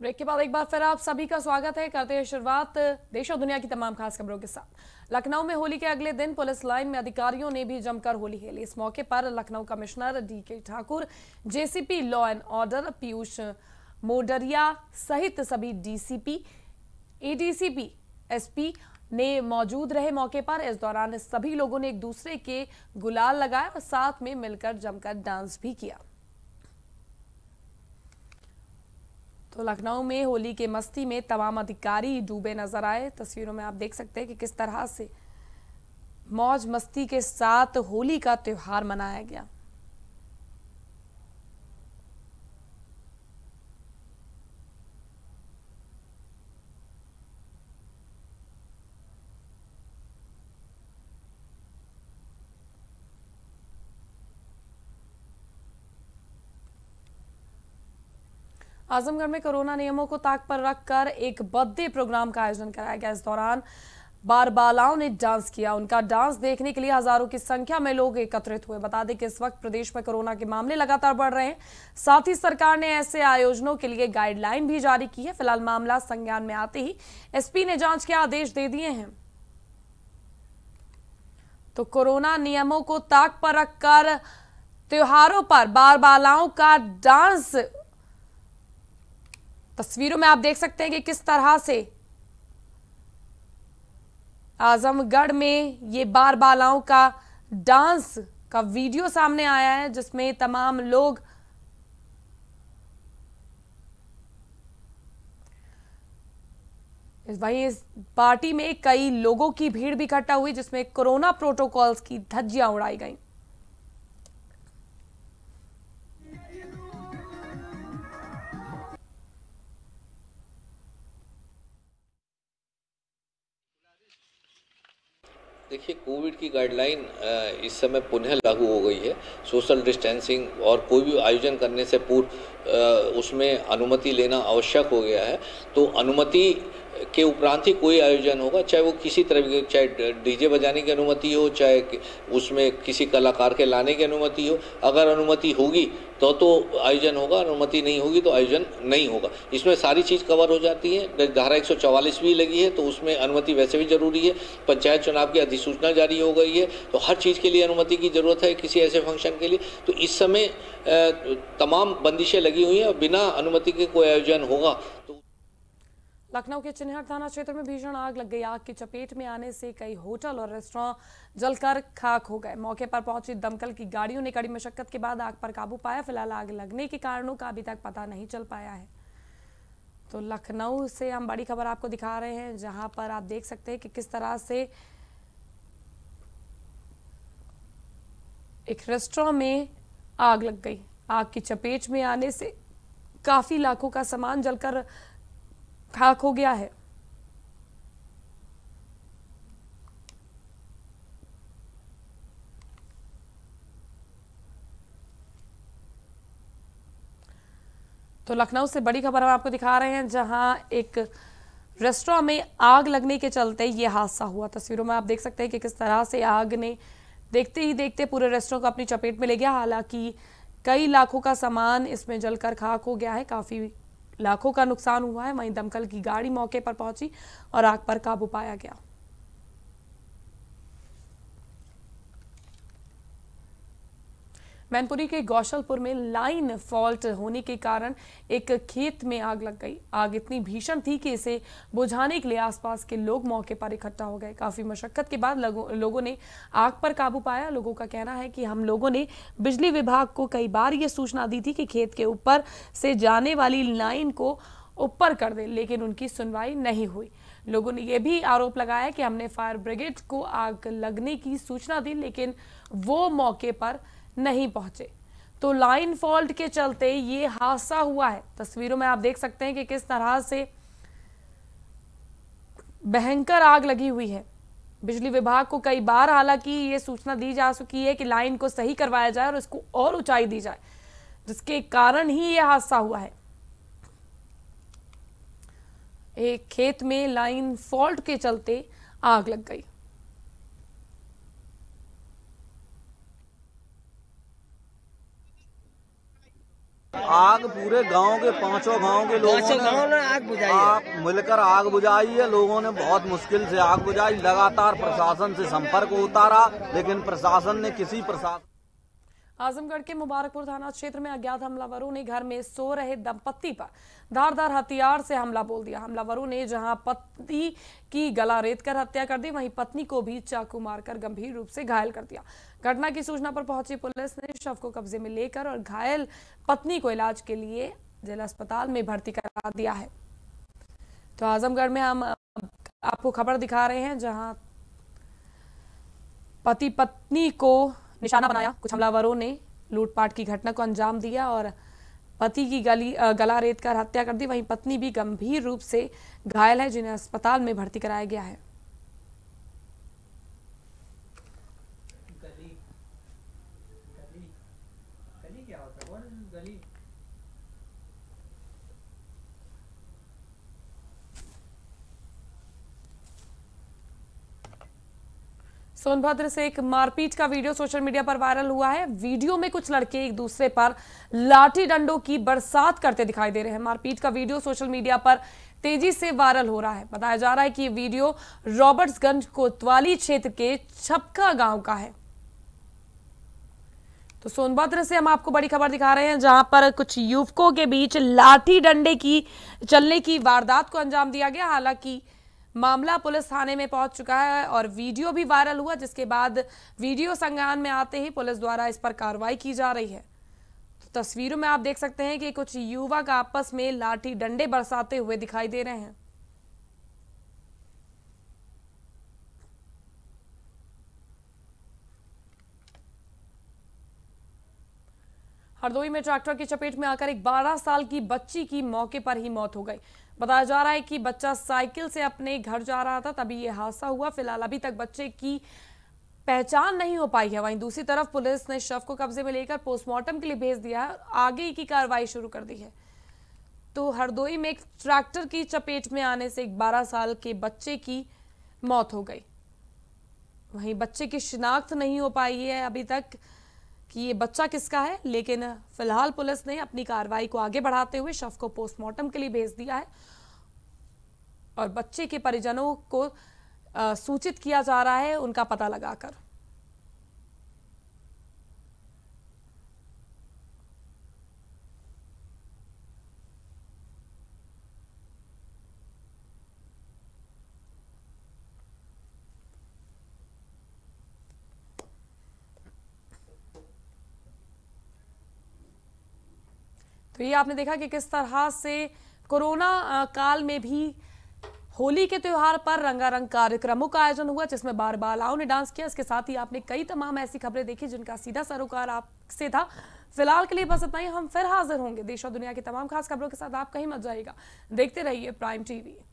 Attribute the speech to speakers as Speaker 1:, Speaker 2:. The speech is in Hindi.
Speaker 1: ब्रेक के बाद एक बार फिर आप सभी का स्वागत है करते हैं शुरुआत देश और दुनिया की तमाम खास खबरों के साथ लखनऊ में होली के अगले दिन पुलिस लाइन में अधिकारियों ने भी जमकर होली खेली इस मौके पर Lucknow commissioner D K Thakur JCP law and order Piyush Modaria सहित सभी डीसीपी एडीसीपी एसपी ने मौजूद रहे मौके पर इस दौरान सभी लोगों ने एक दूसरे के गुलाल लगाए और साथ में मिलकर जमकर डांस भी किया तो लखनऊ में होली के मस्ती में तमाम अधिकारी डूबे नजर आए तस्वीरों में आप देख सकते हैं कि किस तरह से मौज मस्ती के साथ होली का त्यौहार मनाया गया आजमगढ़ में कोरोना नियमों को ताक पर रखकर एक बर्थडे प्रोग्राम का आयोजन कराया गया इस दौरान बार बालाओं ने डांस किया उनका डांस देखने के लिए हजारों की संख्या में लोग एकत्रित हुए बता दें कि इस वक्त प्रदेश में कोरोना के मामले लगातार बढ़ रहे हैं साथ ही सरकार ने ऐसे आयोजनों के लिए गाइडलाइन भी जारी की है फिलहाल मामला संज्ञान में आते ही एसपी ने जांच के आदेश दे दिए हैं तो कोरोना नियमों को ताक पर रखकर त्योहारों पर बार बालाओं का डांस तस्वीरों में आप देख सकते हैं कि किस तरह से आजमगढ़ में ये बार बालाओं का डांस का वीडियो सामने आया है जिसमें तमाम लोग वहीं इस पार्टी में कई लोगों की भीड़ भी इकट्ठा हुई जिसमें कोरोना प्रोटोकॉल्स की धज्जियां उड़ाई गईं देखिए कोविड की गाइडलाइन इस समय पुनः लागू हो गई है सोशल डिस्टेंसिंग और कोई भी आयोजन करने से पूर्व उसमें अनुमति लेना आवश्यक हो गया है तो अनुमति के उपरांत ही कोई आयोजन होगा चाहे वो किसी तरह के चाहे डीजे बजाने की अनुमति हो चाहे उसमें किसी कलाकार के लाने की अनुमति हो अगर अनुमति होगी तो तो आयोजन होगा अनुमति नहीं होगी तो आयोजन नहीं होगा इसमें सारी चीज़ कवर हो जाती है धारा एक भी लगी है तो उसमें अनुमति वैसे भी जरूरी है पंचायत चुनाव की अधिसूचना जारी हो गई है तो हर चीज़ के लिए अनुमति की ज़रूरत है किसी ऐसे फंक्शन के लिए तो इस समय तमाम बंदिशें लगी हुई हैं और बिना अनुमति के कोई आयोजन होगा लखनऊ के चिन्हट थाना क्षेत्र में भीषण आग लग गई आग की चपेट में आने से कई होटल और रेस्टोरेंट जलकर खाक हो गए मौके पर पहुंची दमकल की गाड़ियों ने कड़ी मशक्कत के बाद आग पर काबू पाया फिलहाल आग लगने के कारणों का अभी तक पता नहीं चल पाया है तो लखनऊ से हम बड़ी खबर आपको दिखा रहे हैं जहां पर आप देख सकते हैं कि किस तरह से एक रेस्टोरेंट में आग लग गई आग की चपेट में आने से काफ़ी लाखों का सामान जलकर खाक हो गया है तो लखनऊ से बड़ी खबर हम आपको दिखा रहे हैं जहां एक रेस्टोरेंट में आग लगने के चलते ये हादसा हुआ तस्वीरों में आप देख सकते हैं कि किस तरह से आग ने देखते ही देखते पूरे रेस्टोरेंट को अपनी चपेट में ले गया हालांकि कई लाखों का सामान इसमें जलकर खाक हो गया है काफ़ी लाखों का नुकसान हुआ है वहीं दमकल की गाड़ी मौके पर पहुंची और आग पर काबू पाया गया मैनपुरी के गौशलपुर में लाइन फॉल्ट होने के कारण एक खेत में आग लग गई आग इतनी भीषण थी कि इसे बुझाने के लिए आसपास के लोग मौके पर इकट्ठा हो गए काफी मशक्कत के बाद लोगों ने आग पर काबू पाया लोगों का कहना है कि हम लोगों ने बिजली विभाग को कई बार ये सूचना दी थी कि खेत के ऊपर से जाने वाली लाइन को ऊपर कर दे लेकिन उनकी सुनवाई नहीं हुई लोगों ने यह भी आरोप लगाया कि हमने फायर ब्रिगेड को आग लगने की सूचना दी लेकिन वो मौके पर नहीं पहुंचे तो लाइन फॉल्ट के चलते ये हादसा हुआ है तस्वीरों में आप देख सकते हैं कि किस तरह से भयंकर आग लगी हुई है बिजली विभाग को कई बार हालांकि ये सूचना दी जा चुकी है कि लाइन को सही करवाया जाए और इसको और ऊंचाई दी जाए जिसके कारण ही यह हादसा हुआ है एक खेत में लाइन फॉल्ट के चलते आग लग गई आग पूरे गांव के पांचों गांव के लोगों ने आग बुझाई मिलकर आग बुझाई है लोगों ने बहुत मुश्किल से आग बुझाई लगातार प्रशासन से संपर्क उतारा लेकिन प्रशासन ने किसी प्रशासन आजमगढ़ के मुबारकपुर थाना क्षेत्र में अज्ञात हमलावरों ने घर में सो रहे दंपत्ति पर धारदार हथियार से हमला बोल दिया हमलावरों ने जहां पति की गला रेत कर हत्या कर दी वहीं पत्नी को भी चाकू मारकर गंभीर रूप से घायल कर दिया घटना की सूचना पर पहुंची पुलिस ने शव को कब्जे में लेकर और घायल पत्नी को इलाज के लिए जिला अस्पताल में भर्ती करा दिया है तो आजमगढ़ में हम आपको खबर दिखा रहे हैं जहां पति पत्नी को निशाना बनाया कुछ हमलावरों ने लूटपाट की घटना को अंजाम दिया और पति की गली गला रेत कर हत्या कर दी वहीं पत्नी भी गंभीर रूप से घायल है जिन्हें अस्पताल में भर्ती कराया गया है सोनभद्र से एक मारपीट का वीडियो सोशल मीडिया पर वायरल हुआ है वीडियो में कुछ लड़के एक दूसरे पर लाठी डंडों की बरसात करते दिखाई दे रहे हैं मारपीट का वीडियो सोशल मीडिया पर तेजी से वायरल हो रहा है बताया जा रहा है कि ये वीडियो रॉबर्ट्सगंज कोतवाली क्षेत्र के छपका गांव का है तो सोनभद्र से हम आपको बड़ी खबर दिखा रहे हैं जहां पर कुछ युवकों के बीच लाठी डंडे की चलने की वारदात को अंजाम दिया गया हालांकि मामला पुलिस थाने में पहुंच चुका है और वीडियो भी वायरल हुआ जिसके बाद वीडियो संज्ञान में आते ही पुलिस द्वारा इस पर कार्रवाई की जा रही है तो तस्वीरों में आप देख सकते हैं कि कुछ युवक आपस में लाठी डंडे बरसाते हुए दिखाई दे रहे हैं हरदोई में ट्रैक्टर की चपेट में आकर एक 12 साल की बच्ची की मौके पर ही मौत हो गई बताया जा रहा है कि बच्चा साइकिल से अपने घर जा रहा था तभी यह हादसा हुआ फिलहाल अभी तक बच्चे की पहचान नहीं हो पाई है वहीं दूसरी तरफ पुलिस ने शव को कब्जे में लेकर पोस्टमार्टम के लिए भेज दिया है आगे की कार्रवाई शुरू कर दी है तो हरदोई में एक ट्रैक्टर की चपेट में आने से एक 12 साल के बच्चे की मौत हो गई वहीं बच्चे की शिनाख्त नहीं हो पाई है अभी तक कि ये बच्चा किसका है लेकिन फिलहाल पुलिस ने अपनी कार्रवाई को आगे बढ़ाते हुए शव को पोस्टमार्टम के लिए भेज दिया है और बच्चे के परिजनों को सूचित किया जा रहा है उनका पता लगाकर तो ये आपने देखा कि किस तरह से कोरोना काल में भी होली के त्यौहार पर रंगारंग कार्यक्रमों का आयोजन हुआ जिसमें बार बालाओं ने डांस किया इसके साथ ही आपने कई तमाम ऐसी खबरें देखी जिनका सीधा सरोकार आपसे था फिलहाल के लिए बस इतना ही हम फिर हाजिर होंगे देश और दुनिया की तमाम खास खबरों के साथ आप कहीं मत जाइएगा देखते रहिए प्राइम टीवी